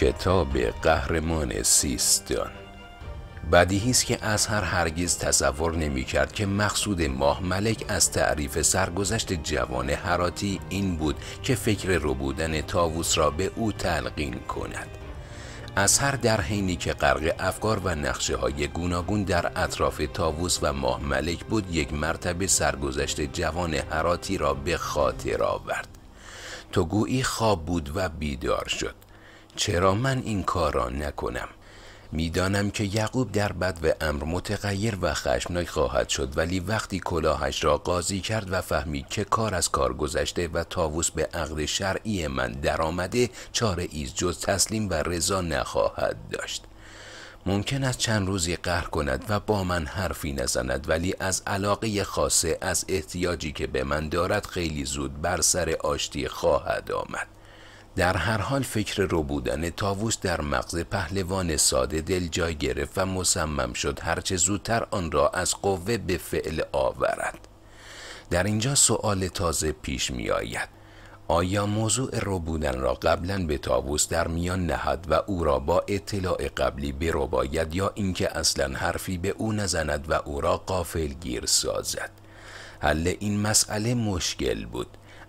کتاب قهرمان سیستان بدیهی است که هر هرگز تصور نمیکرد که مقصود ماه ملک از تعریف سرگذشت جوان حراتی این بود که فکر ربودن تاووس را به او تلقین کند هر در حینی که غرق افکار و نقشه های گوناگون در اطراف تاووس و ماه ملک بود یک مرتبه سرگذشت جوان هراتی را به خاطر آورد تو گویی خواب بود و بیدار شد چرا من این کار را نکنم میدانم که یعقوب در بد و امر متغیر و خشمناک خواهد شد ولی وقتی کلاهش را قاضی کرد و فهمید که کار از کار گذشته و تاووس به عقد شرعی من درآمده چاره ایز جز تسلیم و رضا نخواهد داشت ممکن است چند روزی قهر کند و با من حرفی نزند ولی از علاقه خاصه از احتیاجی که به من دارد خیلی زود بر سر آشتی خواهد آمد در هر حال فکر رو بودن تاووس در مغز پهلوان ساده دل جای گرفت و مصمم شد هرچه زودتر آن را از قوه به فعل آورد در اینجا سؤال تازه پیش می آید آیا موضوع رو بودن را قبلا به تاووس در میان نهد و او را با اطلاع قبلی برو یا اینکه اصلا حرفی به او نزند و او را قافل گیر سازد حل این مسئله مشکل بود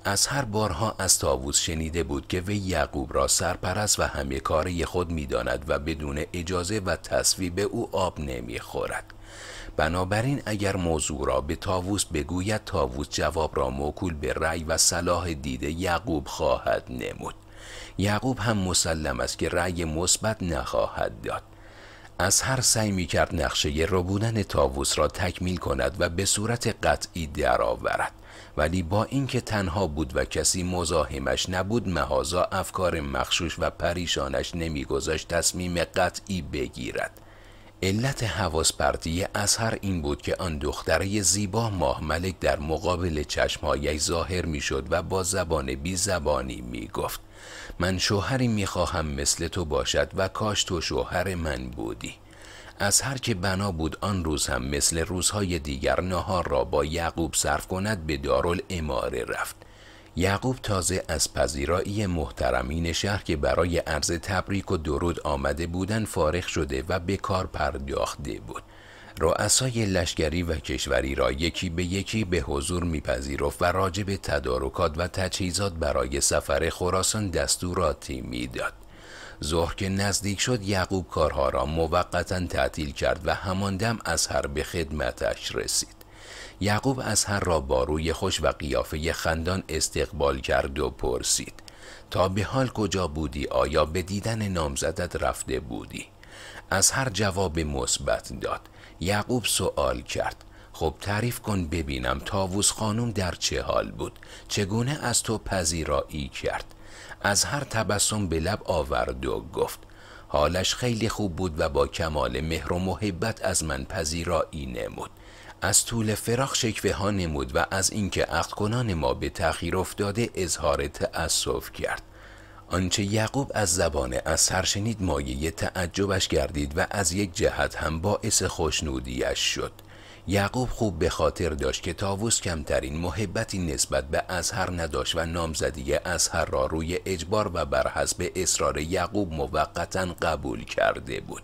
از هر بارها از تاووس شنیده بود که وی یعقوب را سرپرست و همه کاره خود میداند و بدون اجازه و تصویب او آب نمیخورد. بنابراین اگر موضوع را به تاووس بگوید تاووس جواب را موکول به رأی و صلاح دیده یعقوب خواهد نمود یعقوب هم مسلم است که رأی مثبت نخواهد داد از هر سعی می کرد نقشه ربودن تاووس را تکمیل کند و به صورت قطعی درآورد ولی با اینکه تنها بود و کسی مزاحمش نبود مهازا افکار مخشوش و پریشانش نمیگذاشت تصمیم قطعی بگیرد علت حواس پرتی هر این بود که آن دختره زیبا ماه ملک در مقابل چشمهایش ظاهر میشد و با زبان بی زبانی می گفت من شوهری میخواهم مثل تو باشد و کاش تو شوهر من بودی از هر که بنا بود آن روز هم مثل روزهای دیگر نهار را با یعقوب صرف کند به دارال اماره رفت یعقوب تازه از پذیرایی محترمین شهر که برای عرض تبریک و درود آمده بودن فارغ شده و به کار پرداخته بود رؤسای لشکری و کشوری را یکی به یکی به حضور میپذیرفت و راجب تدارکات و تجهیزات برای سفر خراسان دستوراتی میداد ظهر که نزدیک شد یعقوب کارها را موقتا تعطیل کرد و همان دم هر به خدمتش رسید یعقوب هر را با روی خوش و قیافه خندان استقبال کرد و پرسید تا به حال کجا بودی آیا به دیدن نامزدت رفته بودی از هر جواب مثبت داد یعقوب سوال کرد خب تعریف کن ببینم تاووس خانم در چه حال بود چگونه از تو پذیرایی کرد از هر تبسم به لب آورد و گفت حالش خیلی خوب بود و با کمال مهر و محبت از من پذیرایی نمود از طول فراخ شکوه ها نمود و از اینکه عقد کنان ما به تخیر افتاده اظهار تأسف کرد آنچه یعقوب از زبان اثر شنید مایه تعجبش گردید و از یک جهت هم باعث خوشنودیش شد یعقوب خوب به خاطر داشت که تاووس کمترین محبتی نسبت به ازهر نداشت و نامزدی ازهر را روی اجبار و بر حسب اصرار یعقوب موقتا قبول کرده بود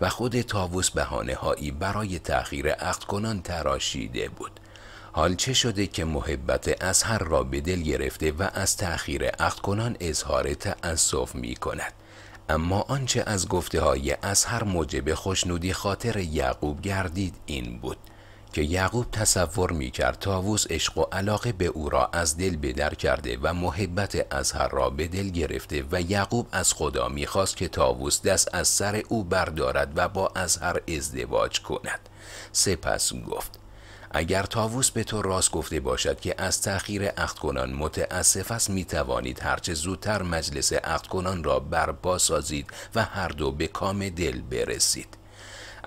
و خود تاووس بهانه هایی برای تأخیر عقد کنان تراشیده بود حال چه شده که محبت ازهر را به دل گرفته و از تأخیر عقد کنان اظهار تأسف می کند اما آنچه از گفته های هر موجب خوشنودی خاطر یعقوب گردید این بود که یعقوب تصور می کرد تاووس عشق و علاقه به او را از دل بدر کرده و محبت از هر را به دل گرفته و یعقوب از خدا میخواست که تاووس دست از سر او بردارد و با از هر ازدواج کند سپس گفت اگر تاووس به تو راست گفته باشد که از تأخیر عقدکنان متاسف است می توانید هرچه زودتر مجلس عقدکنان را برپا سازید و هر دو به کام دل برسید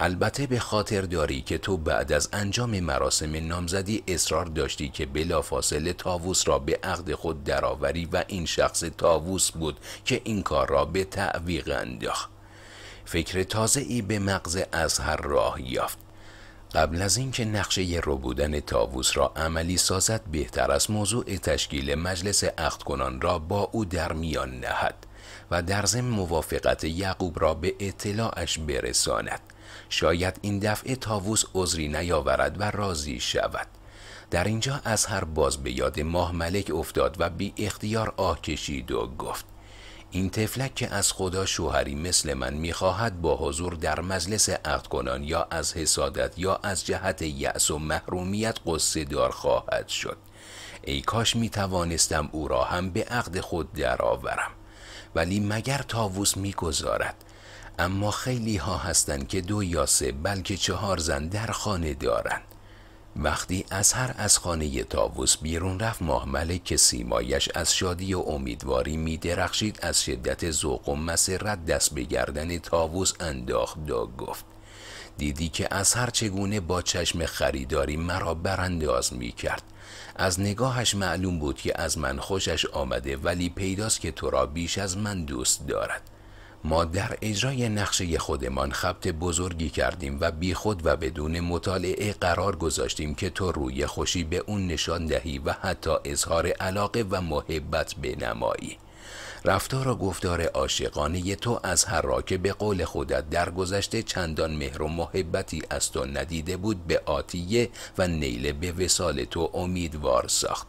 البته به خاطر داری که تو بعد از انجام مراسم نامزدی اصرار داشتی که بلافاصله تاووس را به عقد خود درآوری و این شخص تاووس بود که این کار را به تعویق انداخت فکر تازه ای به مغز از هر راه یافت قبل از اینکه نقشه رو بودن تاووس را عملی سازد بهتر از موضوع تشکیل مجلس عقد کنان را با او در میان نهد و در ضمن موافقت یعقوب را به اطلاعش برساند شاید این دفعه تاووس عذری نیاورد و راضی شود در اینجا از هر باز به یاد ماه ملک افتاد و بی اختیار آه کشید و گفت این تفلک که از خدا شوهری مثل من میخواهد با حضور در مجلس عقد کنان یا از حسادت یا از جهت یأس و محرومیت قصه دار خواهد شد ای کاش می توانستم او را هم به عقد خود درآورم ولی مگر تاووس میگذارد اما خیلی ها هستند که دو یا سه بلکه چهار زن در خانه دارند وقتی از هر از خانه تاووس بیرون رفت ماه که سیمایش از شادی و امیدواری می درخشید از شدت ذوق و مسرت دست به گردن تاووس انداخت دا گفت دیدی که از هر چگونه با چشم خریداری مرا برانداز می کرد از نگاهش معلوم بود که از من خوشش آمده ولی پیداست که تو را بیش از من دوست دارد ما در اجرای نقشه خودمان خبت بزرگی کردیم و بی خود و بدون مطالعه قرار گذاشتیم که تو روی خوشی به اون نشان دهی و حتی اظهار علاقه و محبت بنمایی رفتار و گفتار عاشقانه تو از هر را که به قول خودت در گذشته چندان مهر و محبتی از تو ندیده بود به آتیه و نیل به وسال تو امیدوار ساخت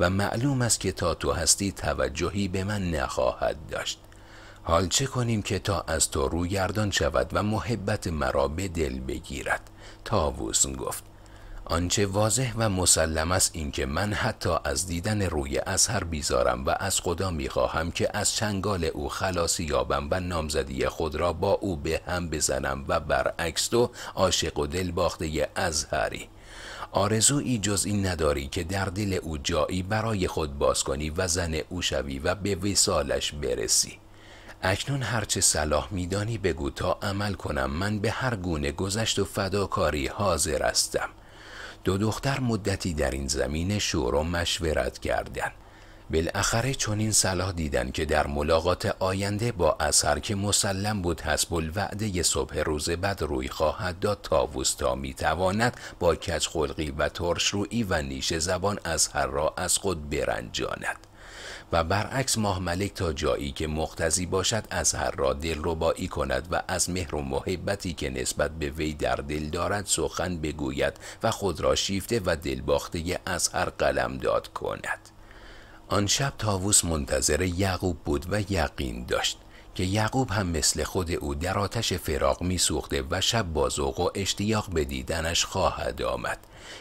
و معلوم است که تا تو هستی توجهی به من نخواهد داشت حال چه کنیم که تا از تو رو گردان شود و محبت مرا به دل بگیرد تاووس گفت آنچه واضح و مسلم است اینکه من حتی از دیدن روی هر بیزارم و از خدا میخواهم که از چنگال او خلاصی یابم و نامزدی خود را با او به هم بزنم و برعکس تو عاشق و دل باخته ازهری آرزویی جز این نداری که در دل او جایی برای خود باز کنی و زن او شوی و به وسالش برسی اکنون هرچه صلاح میدانی بگو تا عمل کنم من به هر گونه گذشت و فداکاری حاضر هستم دو دختر مدتی در این زمین شور و مشورت کردند بالاخره چون این صلاح دیدن که در ملاقات آینده با اثر که مسلم بود حسب الوعده صبح روز بعد روی خواهد داد وستا تا میتواند با کچ خلقی و ترش روی و نیش زبان از هر را از خود برنجاند و برعکس ماه ملک تا جایی که مقتضی باشد از هر را دلربایی کند و از مهر و محبتی که نسبت به وی در دل دارد سخن بگوید و خود را شیفته و دلباخته از هر قلم داد کند آن شب تاووس منتظر یعقوب بود و یقین داشت که یعقوب هم مثل خود او در آتش فراق میسوخته و شب بازوق و اشتیاق به دیدنش خواهد آمد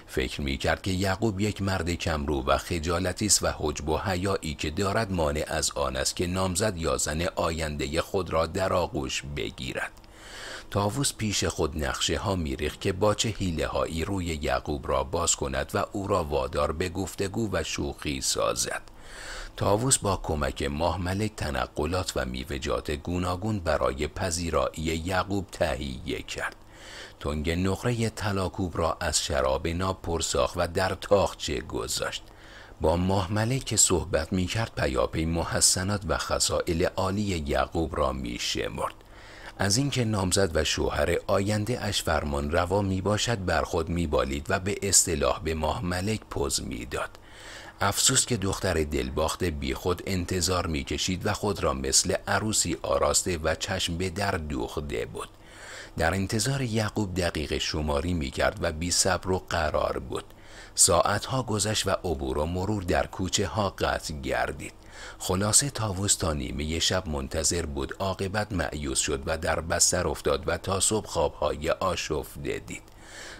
فکر می کرد که یعقوب یک مرد کمرو و خجالتی است و حجب و حیایی که دارد مانع از آن است که نامزد یا زن آینده خود را در آغوش بگیرد تاووس پیش خود نقشه ها میریخت که با چه حیله هایی روی یعقوب را باز کند و او را وادار به گفتگو و شوخی سازد تاووس با کمک ماه ملک تنقلات و میوه‌جات گوناگون برای پذیرایی یعقوب تهیه کرد تنگ نقره تلاکوب را از شراب ناب پرساخ و در تاخچه گذاشت با ماه که صحبت می کرد پیاپی محسنات و خصائل عالی یعقوب را می شمرد از اینکه نامزد و شوهر آینده اش فرمان روا می باشد بر خود می بالید و به اصطلاح به ماه ملک پوز می داد افسوس که دختر دلباخت بیخود انتظار کشید و خود را مثل عروسی آراسته و چشم به در دوخته بود در انتظار یعقوب دقیق شماری کرد و بی صبر و قرار بود ها گذشت و عبور و مرور در کوچه ها قطع گردید خلاصه تاووس تا نیمه شب منتظر بود عاقبت معیوس شد و در بستر افتاد و تا صبح خوابهای آشفته دید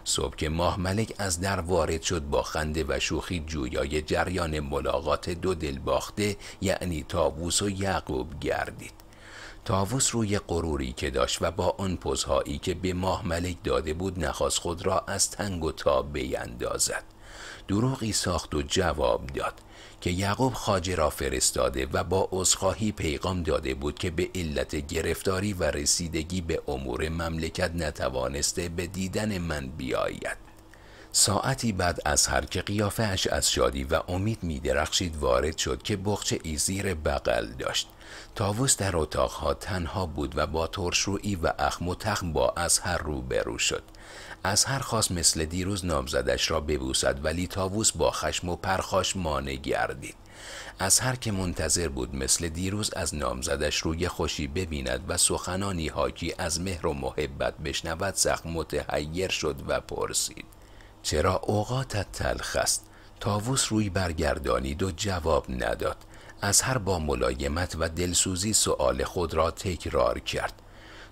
صبح که ماه ملک از در وارد شد با خنده و شوخی جویای جریان ملاقات دو باخته یعنی تاووس و یعقوب گردید تاووس روی غروری که داشت و با آن پوزهایی که به ماه ملک داده بود نخواست خود را از تنگ و تاب بیندازد دروغی ساخت و جواب داد که یعقوب خاجه را فرستاده و با عذرخواهی پیغام داده بود که به علت گرفتاری و رسیدگی به امور مملکت نتوانسته به دیدن من بیاید ساعتی بعد از هر که قیافهش از شادی و امید می درخشید وارد شد که بخچه ای زیر بغل داشت تاووس در اتاقها تنها بود و با ترشرویی و اخم و تخم با از هر روبرو شد از هر خواست مثل دیروز نامزدش را ببوسد ولی تاووس با خشم و پرخاش مانع گردید از هر که منتظر بود مثل دیروز از نامزدش روی خوشی ببیند و سخنانی حاکی از مهر و محبت بشنود سخت متحیر شد و پرسید چرا اوقاتت تلخ است تاووس روی برگردانید و جواب نداد از هر با ملایمت و دلسوزی سؤال خود را تکرار کرد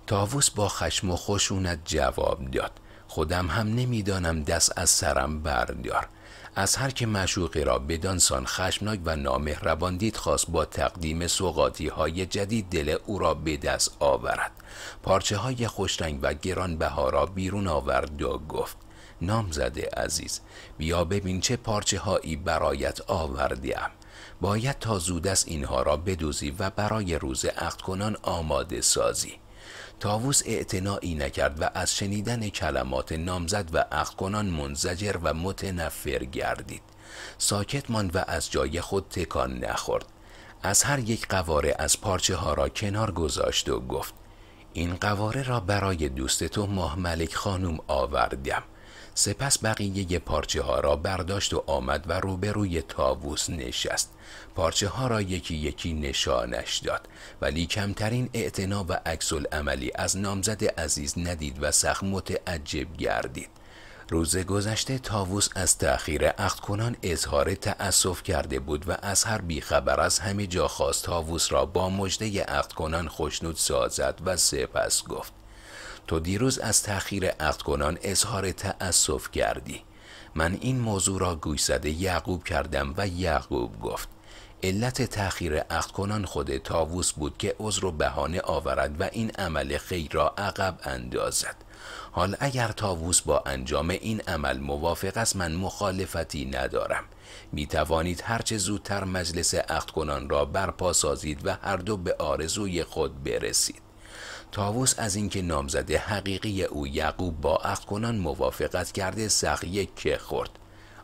تاووس با خشم و خشونت جواب داد خودم هم نمیدانم دست از سرم بردار از هر که مشوقی را بدانسان خشمناک و نامهربان دید خواست با تقدیم سوقاتی های جدید دل او را به دست آورد پارچه های خوشرنگ و گرانبها را بیرون آورد و گفت زده عزیز بیا ببین چه پارچه هایی برایت آوردیم باید تا زود از اینها را بدوزی و برای روز عقد کنان آماده سازی تاووس اعتنایی نکرد و از شنیدن کلمات نامزد و اخکنان منزجر و متنفر گردید ساکت ماند و از جای خود تکان نخورد از هر یک قواره از پارچه ها را کنار گذاشت و گفت این قواره را برای دوست تو ماه ملک خانم آوردم سپس بقیه پارچه ها را برداشت و آمد و روبروی تاووس نشست پارچه ها را یکی یکی نشانش داد ولی کمترین اعتنا و عکس عملی از نامزد عزیز ندید و سخت متعجب گردید روز گذشته تاووس از تأخیر عقد کنان اظهار تأسف کرده بود و از هر بیخبر از همه جا خواست تاووس را با مجده عقد کنان خوشنود سازد و سپس گفت تو دیروز از تأخیر عقدکنان اظهار تأسف کردی من این موضوع را گوش زده یعقوب کردم و یعقوب گفت علت تأخیر عقدکنان خود تاووس بود که عذر و بهانه آورد و این عمل خیر را عقب اندازد حال اگر تاووس با انجام این عمل موافق است من مخالفتی ندارم می توانید چه زودتر مجلس عقدکنان را برپا سازید و هر دو به آرزوی خود برسید تاووس از اینکه نامزده حقیقی او یعقوب با اخکنان موافقت کرده سخیه که خورد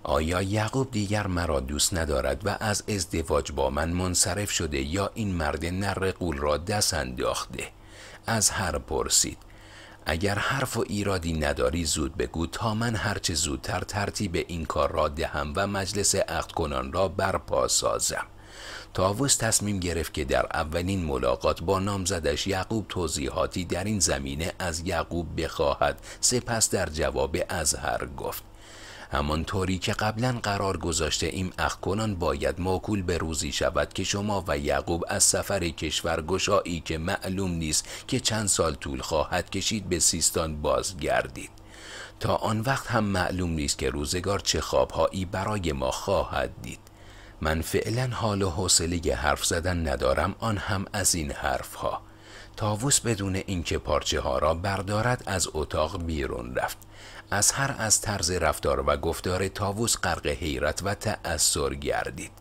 آیا یعقوب دیگر مرا دوست ندارد و از ازدواج با من منصرف شده یا این مرد نر قول را دست انداخته از هر پرسید اگر حرف و ایرادی نداری زود بگو تا من هرچه زودتر ترتیب این کار را دهم و مجلس عقد کنان را برپا سازم تاووس تصمیم گرفت که در اولین ملاقات با نامزدش یعقوب توضیحاتی در این زمینه از یعقوب بخواهد سپس در جواب هر گفت طوری که قبلا قرار گذاشته ایم اخکنان باید موکول به روزی شود که شما و یعقوب از سفر کشور گشایی که معلوم نیست که چند سال طول خواهد کشید به سیستان بازگردید تا آن وقت هم معلوم نیست که روزگار چه خوابهایی برای ما خواهد دید من فعلا حال و حوصله حرف زدن ندارم آن هم از این ها. تاووس بدون اینکه پارچه ها را بردارد از اتاق بیرون رفت از هر از طرز رفتار و گفتار تاووس غرق حیرت و تأثر گردید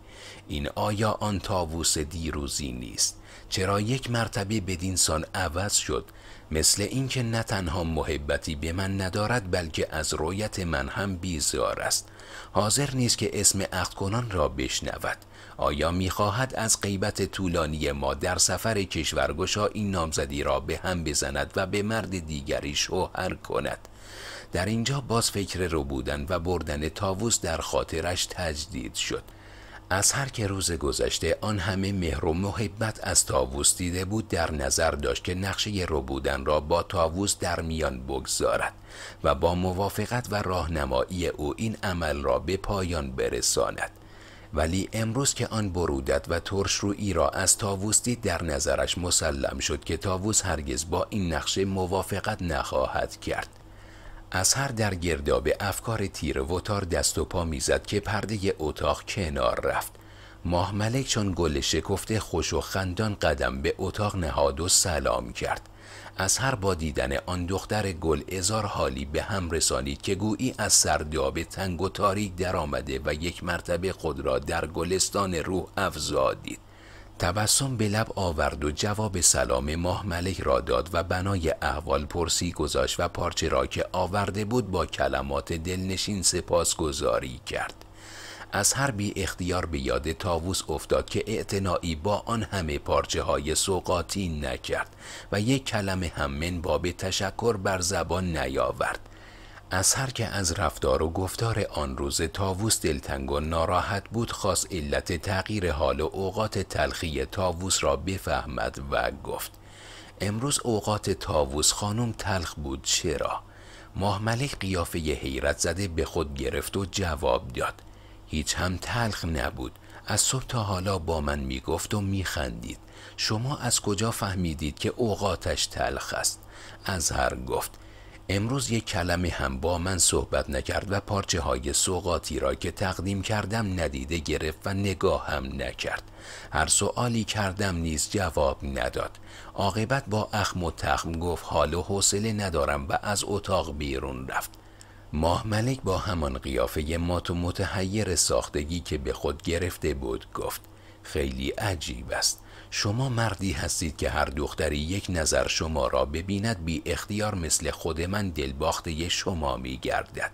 این آیا آن تاووس دیروزی نیست چرا یک مرتبه بدین سان عوض شد مثل اینکه نه تنها محبتی به من ندارد بلکه از رویت من هم بیزار است حاضر نیست که اسم عقد را بشنود آیا میخواهد از غیبت طولانی ما در سفر کشورگشا این نامزدی را به هم بزند و به مرد دیگری شوهر کند در اینجا باز فکر رو بودن و بردن تاووس در خاطرش تجدید شد از هر که روز گذشته آن همه مهر و محبت از تاووس دیده بود در نظر داشت که نقشه بودن را با تاووس در میان بگذارد و با موافقت و راهنمایی او این عمل را به پایان برساند ولی امروز که آن برودت و ترش را از تاووس دید در نظرش مسلم شد که تاووس هرگز با این نقشه موافقت نخواهد کرد هر در گرداب افکار تیر و تار دست و پا میزد که پرده اتاق کنار رفت ماه ملک چون گل شکفته خوش و خندان قدم به اتاق نهاد و سلام کرد از هر با دیدن آن دختر گل ازار حالی به هم رسانید که گویی از سرداب تنگ و تاریک آمده و یک مرتبه خود را در گلستان روح افزادید. تبسم به لب آورد و جواب سلام ماه ملک را داد و بنای احوال پرسی گذاشت و پارچه را که آورده بود با کلمات دلنشین سپاسگزاری کرد از هر بی اختیار به یاد تاووس افتاد که اعتنایی با آن همه پارچه های سوقاتی نکرد و یک کلمه هم من به تشکر بر زبان نیاورد از هر که از رفتار و گفتار آن روز تاووس دلتنگ و ناراحت بود خواست علت تغییر حال و اوقات تلخی تاووس را بفهمد و گفت امروز اوقات تاووس خانم تلخ بود چرا؟ ماهملک قیافه حیرت زده به خود گرفت و جواب داد هیچ هم تلخ نبود از صبح تا حالا با من میگفت و میخندید شما از کجا فهمیدید که اوقاتش تلخ است؟ از هر گفت امروز یک کلمه هم با من صحبت نکرد و پارچه های سوقاتی را که تقدیم کردم ندیده گرفت و نگاه هم نکرد هر سوالی کردم نیز جواب نداد عاقبت با اخم و تخم گفت حال و حوصله ندارم و از اتاق بیرون رفت ماه ملک با همان قیافه مات و متحیر ساختگی که به خود گرفته بود گفت خیلی عجیب است شما مردی هستید که هر دختری یک نظر شما را ببیند بی اختیار مثل خود من دلباخته شما می گردد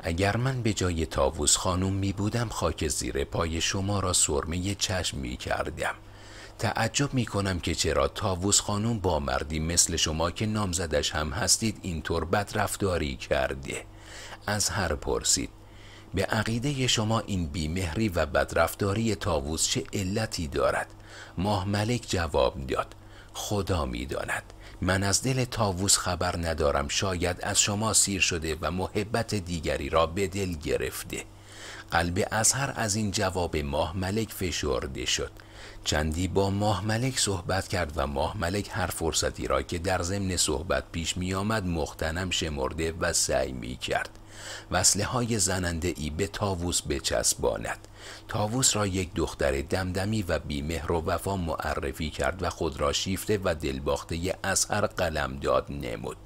اگر من به جای تاووس خانم می بودم خاک زیر پای شما را سرمه چشم می کردم تعجب می کنم که چرا تاووس خانم با مردی مثل شما که نامزدش هم هستید اینطور بد رفتاری کرده از هر پرسید به عقیده شما این بیمهری و بدرفتاری تاووس چه علتی دارد ماه ملک جواب داد خدا میداند من از دل تاووس خبر ندارم شاید از شما سیر شده و محبت دیگری را به دل گرفته قلب هر از این جواب ماه ملک فشرده شد چندی با ماه ملک صحبت کرد و ماه ملک هر فرصتی را که در ضمن صحبت پیش می آمد مختنم شمرده و سعی می کرد وصله های زننده ای به تاووس بچسباند تاووس را یک دختر دمدمی و بیمهر و وفا معرفی کرد و خود را شیفته و دلباخته از هر قلم داد نمود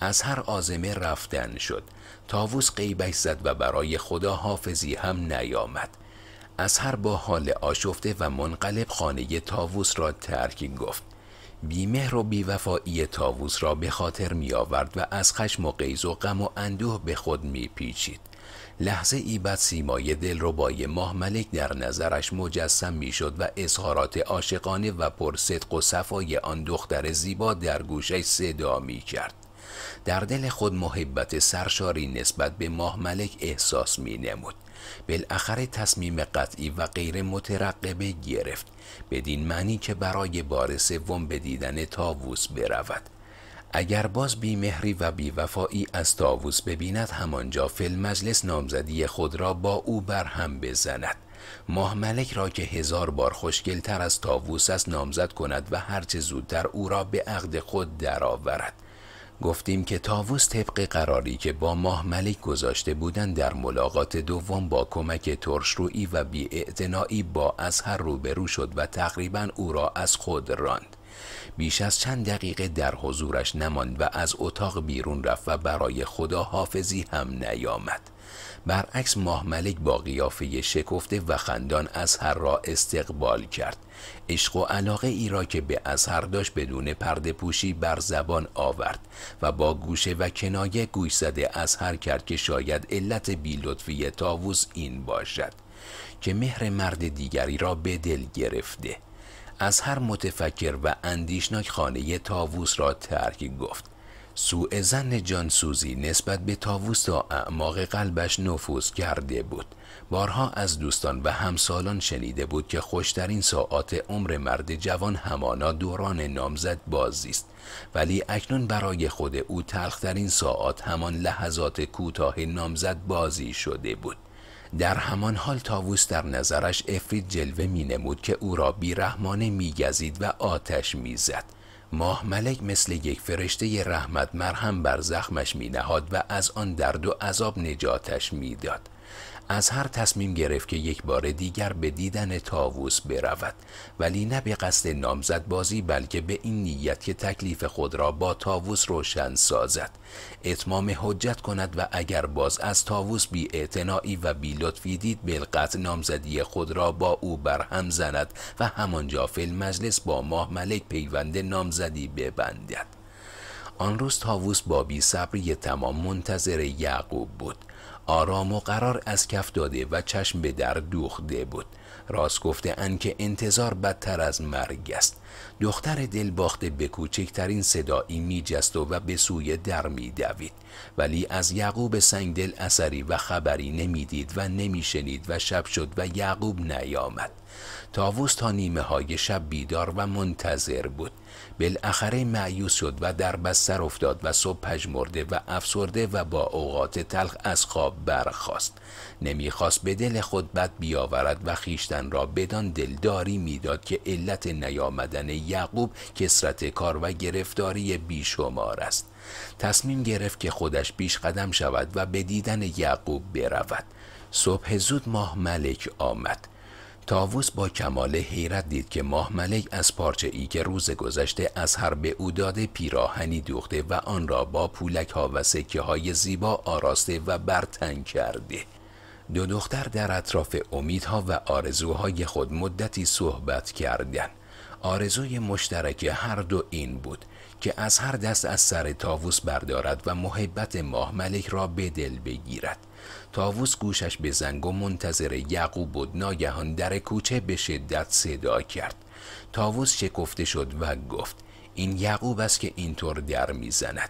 از هر آزمه رفتن شد تاووس قیبش زد و برای خدا حافظی هم نیامد هر با حال آشفته و منقلب خانه تاووس را ترک گفت بیمهر و بیوفایی تاووس را به خاطر می آورد و از خشم و قیز و غم و اندوه به خود می پیچید. لحظه ای بعد سیمای دل رو بای ماه ملک در نظرش مجسم می شد و اظهارات عاشقانه و پر صدق و صفای آن دختر زیبا در گوشش صدا می کرد. در دل خود محبت سرشاری نسبت به ماه ملک احساس می نمود. بالاخره تصمیم قطعی و غیر مترقبه گرفت بدین معنی که برای بار سوم به دیدن تاووس برود اگر باز بیمهری و بیوفایی از تاووس ببیند همانجا فل مجلس نامزدی خود را با او بر هم بزند ماه ملک را که هزار بار خوشگلتر از تاووس است نامزد کند و هرچه زودتر او را به عقد خود درآورد گفتیم که تاووس طبق قراری که با ماه ملک گذاشته بودن در ملاقات دوم با کمک ترشرویی و بی با از هر روبرو شد و تقریبا او را از خود راند بیش از چند دقیقه در حضورش نماند و از اتاق بیرون رفت و برای خدا حافظی هم نیامد برعکس ماه ملک با قیافه شکفته و خندان هر را استقبال کرد عشق و علاقه ای را که به هر داشت بدون پرده پوشی بر زبان آورد و با گوشه و کنایه گوش زده هر کرد که شاید علت بیلطفی تاووس این باشد که مهر مرد دیگری را به دل گرفته از هر متفکر و اندیشناک خانه تاووس را ترک گفت سوء زن جانسوزی نسبت به تاووس تا اعماق قلبش نفوذ کرده بود بارها از دوستان و همسالان شنیده بود که خوشترین ساعات عمر مرد جوان همانا دوران نامزد بازی است ولی اکنون برای خود او تلخترین ساعات همان لحظات کوتاه نامزد بازی شده بود در همان حال تاووس در نظرش افرید جلوه می نمود که او را بیرحمانه می گزید و آتش می زد. ماه ملک مثل یک فرشته رحمت مرهم بر زخمش می نهاد و از آن درد و عذاب نجاتش می داد. از هر تصمیم گرفت که یک بار دیگر به دیدن تاووس برود ولی نه به قصد نامزد بازی بلکه به این نیت که تکلیف خود را با تاووس روشن سازد اتمام حجت کند و اگر باز از تاووس بی و بی لطفی دید بلقت نامزدی خود را با او برهم زند و همانجا فی مجلس با ماه ملک پیوند نامزدی ببندد آن روز تاووس با صبری تمام منتظر یعقوب بود آرام و قرار از کف داده و چشم به در دوخته بود راست گفته ان که انتظار بدتر از مرگ است دختر دل باخته به کوچکترین صدایی میجست و به سوی در دوید. ولی از یعقوب دل اثری و خبری نمیدید و شنید و شب شد و یعقوب نیامد تاووس تا نیمه های شب بیدار و منتظر بود بالاخره معیوس شد و در بستر افتاد و صبح پژمرده و افسرده و با اوقات تلخ از خواب برخاست نمیخواست به دل خود بد بیاورد و خیشتن را بدان دلداری میداد که علت نیامدن یعقوب کسرت کار و گرفتاری بیشمار است تصمیم گرفت که خودش بیش قدم شود و به دیدن یعقوب برود صبح زود ماه ملک آمد تاووس با کمال حیرت دید که ماه ملک از پارچه ای که روز گذشته از هر به او داده پیراهنی دوخته و آن را با پولک ها و سکه های زیبا آراسته و برتن کرده. دو دختر در اطراف امیدها و آرزوهای خود مدتی صحبت کردند. آرزوی مشترک هر دو این بود که از هر دست از سر تاووس بردارد و محبت ماه ملک را به دل بگیرد. تاووس گوشش به زنگ و منتظر یعقوب بود ناگهان در کوچه به شدت صدا کرد تاووس شکفته شد و گفت این یعقوب است که اینطور در میزند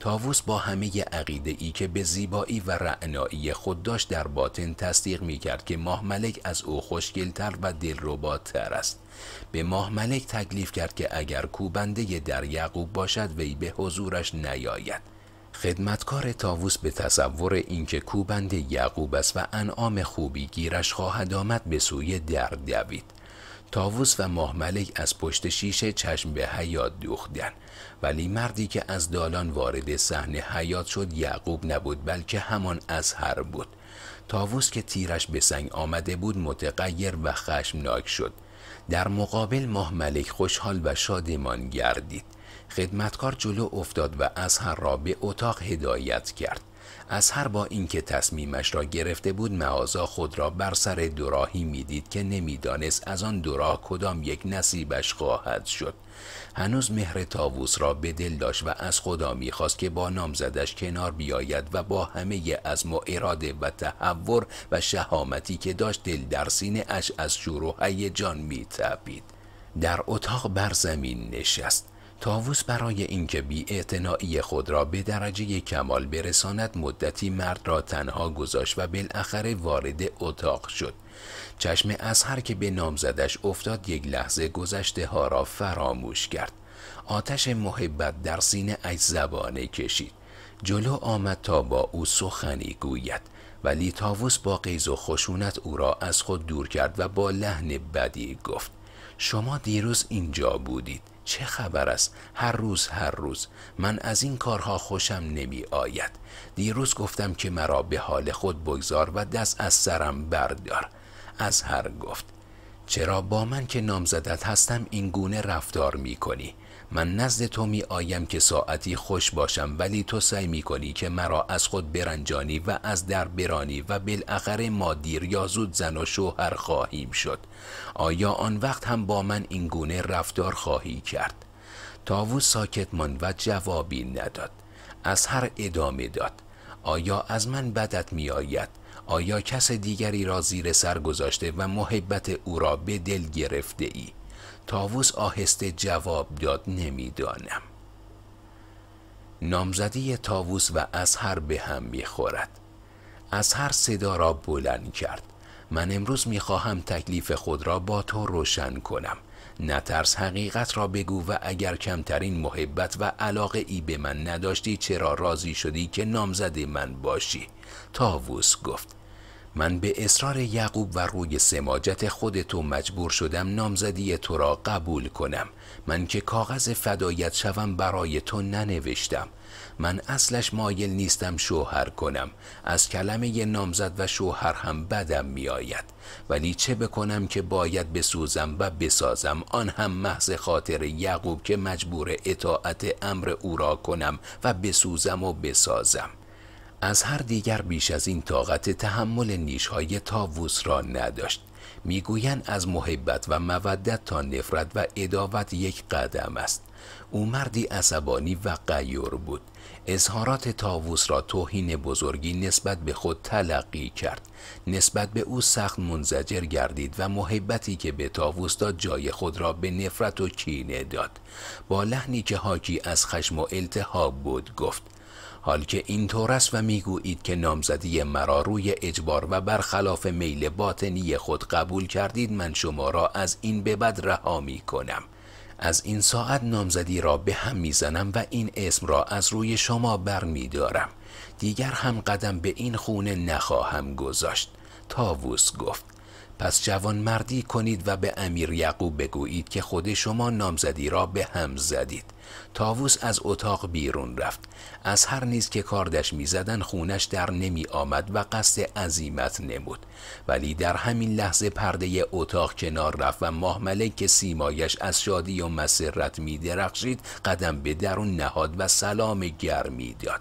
تاووس با همه عقیده ای که به زیبایی و رعنایی خود داشت در باطن تصدیق می کرد که ماه ملک از او خوشگلتر و دلرباتر است به ماه ملک تکلیف کرد که اگر کوبنده در یعقوب باشد وی به حضورش نیاید خدمتکار تاووس به تصور اینکه کوبند یعقوب است و انعام خوبی گیرش خواهد آمد به سوی در دوید تاووس و ماهملک از پشت شیشه چشم به حیات دوختند ولی مردی که از دالان وارد صحنه حیات شد یعقوب نبود بلکه همان هر بود تاووس که تیرش به سنگ آمده بود متغیر و خشمناک شد در مقابل ماهملک خوشحال و شادمان گردید خدمتکار جلو افتاد و هر را به اتاق هدایت کرد از هر با اینکه تصمیمش را گرفته بود معازا خود را بر سر دوراهی میدید که نمیدانست از آن دوراه کدام یک نصیبش خواهد شد هنوز مهر تاووس را به دل داشت و از خدا میخواست که با نامزدش کنار بیاید و با همه از و اراده و تحور و شهامتی که داشت دل در سینه اش از شروع جان میتپید در اتاق بر زمین نشست تاووس برای اینکه بی خود را به درجه کمال برساند مدتی مرد را تنها گذاشت و بالاخره وارد اتاق شد چشم از هر که به نام زدش افتاد یک لحظه گذشته ها را فراموش کرد آتش محبت در سینهاش زبانه کشید جلو آمد تا با او سخنی گوید ولی تاووس با قیز و خشونت او را از خود دور کرد و با لحن بدی گفت شما دیروز اینجا بودید چه خبر است هر روز هر روز من از این کارها خوشم نمی آید دیروز گفتم که مرا به حال خود بگذار و دست از سرم بردار از هر گفت چرا با من که نامزدت هستم این گونه رفتار می کنی من نزد تو می آیم که ساعتی خوش باشم ولی تو سعی می کنی که مرا از خود برنجانی و از در برانی و بالاخره ما دیر یا زود زن و شوهر خواهیم شد آیا آن وقت هم با من این گونه رفتار خواهی کرد تاوو ساکت ماند و جوابی نداد از هر ادامه داد آیا از من بدت می آید؟ آیا کس دیگری را زیر سر گذاشته و محبت او را به دل گرفته ای؟ تاووس آهسته جواب داد نمیدانم نامزدی تاووس و هر به هم میخورد هر صدا را بلند کرد من امروز میخواهم تکلیف خود را با تو روشن کنم نترس حقیقت را بگو و اگر کمترین محبت و علاقه ای به من نداشتی چرا راضی شدی که نامزد من باشی تاووس گفت من به اصرار یعقوب و روی سماجت خود تو مجبور شدم نامزدی تو را قبول کنم من که کاغذ فدایت شوم برای تو ننوشتم من اصلش مایل نیستم شوهر کنم از کلمه نامزد و شوهر هم بدم میآید ولی چه بکنم که باید بسوزم و بسازم آن هم محض خاطر یعقوب که مجبور اطاعت امر او را کنم و بسوزم و بسازم از هر دیگر بیش از این طاقت تحمل نیشهای تاووس را نداشت میگویند از محبت و مودت تا نفرت و اداوت یک قدم است او مردی عصبانی و غیور بود اظهارات تاووس را توهین بزرگی نسبت به خود تلقی کرد نسبت به او سخت منزجر گردید و محبتی که به تاووس داد جای خود را به نفرت و کینه داد با لحنی که حاکی از خشم و التهاب بود گفت حال که طور است و میگویید که نامزدی مرا روی اجبار و برخلاف میل باطنی خود قبول کردید من شما را از این به بد رها می کنم از این ساعت نامزدی را به هم میزنم و این اسم را از روی شما بر دیگر هم قدم به این خونه نخواهم گذاشت تاووس گفت پس جوان مردی کنید و به امیر یعقوب بگویید که خود شما نامزدی را به هم زدید تاووس از اتاق بیرون رفت از هر نیز که کاردش میزدن خونش در نمی آمد و قصد عزیمت نمود ولی در همین لحظه پرده اتاق کنار رفت و ماه که سیمایش از شادی و مسرت می درخشید قدم به درون نهاد و سلام گرمی داد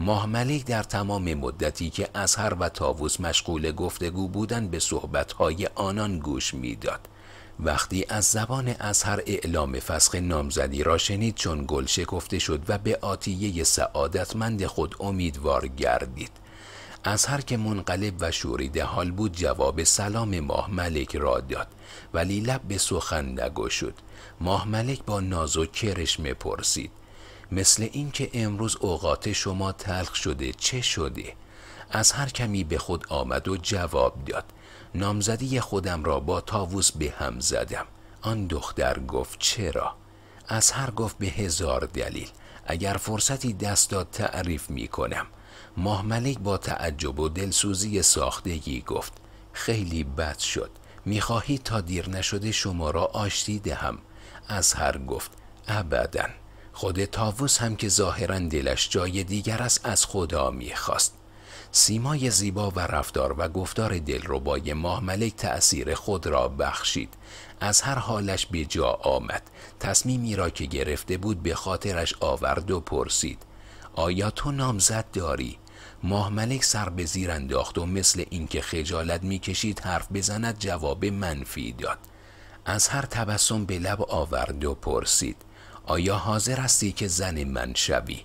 ماه ملک در تمام مدتی که هر و تاووس مشغول گفتگو بودن به صحبتهای آنان گوش میداد وقتی از زبان هر اعلام فسخ نامزدی را شنید چون گل شکفته شد و به آتیه سعادتمند خود امیدوار گردید از هر که منقلب و شوریده حال بود جواب سلام ماه ملک را داد ولی لب به سخن نگشود ماه ملک با ناز و کرشمه پرسید مثل اینکه امروز اوقات شما تلخ شده چه شده از هر کمی به خود آمد و جواب داد نامزدی خودم را با تاووس به هم زدم آن دختر گفت چرا از هر گفت به هزار دلیل اگر فرصتی دست داد تعریف می کنم ماه با تعجب و دلسوزی ساختگی گفت خیلی بد شد میخواهی تا دیر نشده شما را آشتی دهم از هر گفت ابدا خود تاووس هم که ظاهرا دلش جای دیگر است از خدا میخواست سیمای زیبا و رفتار و گفتار دلربای ماه ملک تأثیر خود را بخشید از هر حالش به جا آمد تصمیمی را که گرفته بود به خاطرش آورد و پرسید آیا تو نامزد داری؟ ماه ملک سر به زیر انداخت و مثل اینکه خجالت میکشید حرف بزند جواب منفی داد از هر تبسم به لب آورد و پرسید آیا حاضر هستی که زن من شوی؟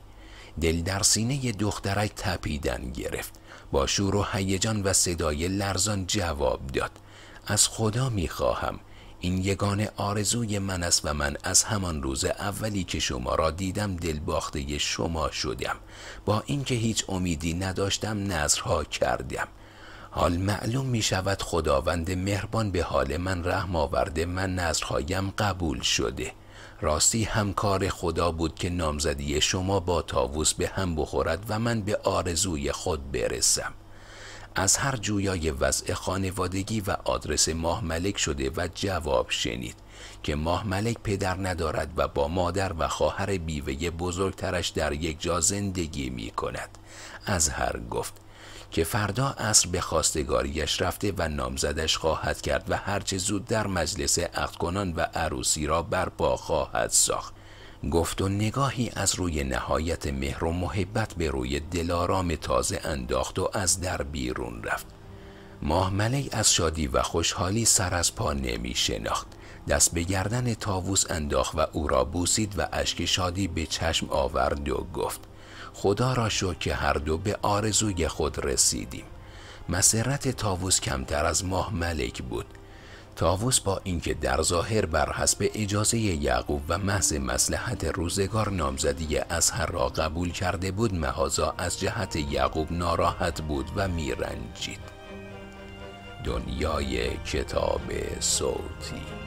دل در سینه دخترک تپیدن گرفت با شور و هیجان و صدای لرزان جواب داد از خدا میخواهم این یگان آرزوی من است و من از همان روز اولی که شما را دیدم باخته شما شدم با اینکه هیچ امیدی نداشتم نظرها کردم حال معلوم می شود خداوند مهربان به حال من رحم آورده من نظرهایم قبول شده راستی همکار خدا بود که نامزدی شما با تاووس به هم بخورد و من به آرزوی خود برسم از هر جویای وضع خانوادگی و آدرس ماه ملک شده و جواب شنید که ماه ملک پدر ندارد و با مادر و خواهر بیوه بزرگترش در یک جا زندگی می کند از هر گفت که فردا عصر به خواستگاریش رفته و نامزدش خواهد کرد و هرچه زود در مجلس عقدکنان و عروسی را برپا خواهد ساخت گفت و نگاهی از روی نهایت مهر و محبت به روی دلارام تازه انداخت و از در بیرون رفت ماه ملی از شادی و خوشحالی سر از پا نمی شناخت دست به گردن تاووس انداخت و او را بوسید و اشک شادی به چشم آورد و گفت خدا را شو که هر دو به آرزوی خود رسیدیم مسرت تاووس کمتر از ماه ملک بود تاووس با اینکه در ظاهر بر حسب اجازه یعقوب و محض مسلحت روزگار نامزدی هر را قبول کرده بود مهازا از جهت یعقوب ناراحت بود و میرنجید دنیای کتاب صوتی